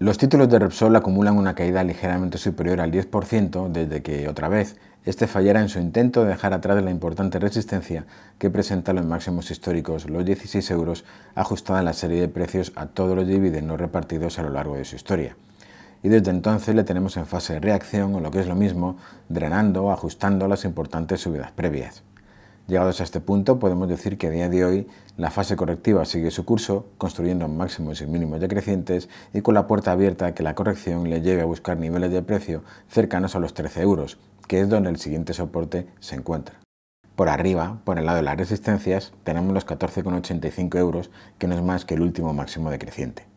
Los títulos de Repsol acumulan una caída ligeramente superior al 10% desde que, otra vez, este fallara en su intento de dejar atrás la importante resistencia que presenta los máximos históricos, los 16 euros, ajustada a la serie de precios a todos los dividendos repartidos a lo largo de su historia. Y desde entonces le tenemos en fase de reacción, o lo que es lo mismo, drenando o ajustando las importantes subidas previas. Llegados a este punto, podemos decir que a día de hoy la fase correctiva sigue su curso, construyendo máximos y mínimos decrecientes y con la puerta abierta a que la corrección le lleve a buscar niveles de precio cercanos a los 13 euros, que es donde el siguiente soporte se encuentra. Por arriba, por el lado de las resistencias, tenemos los 14,85 euros, que no es más que el último máximo decreciente.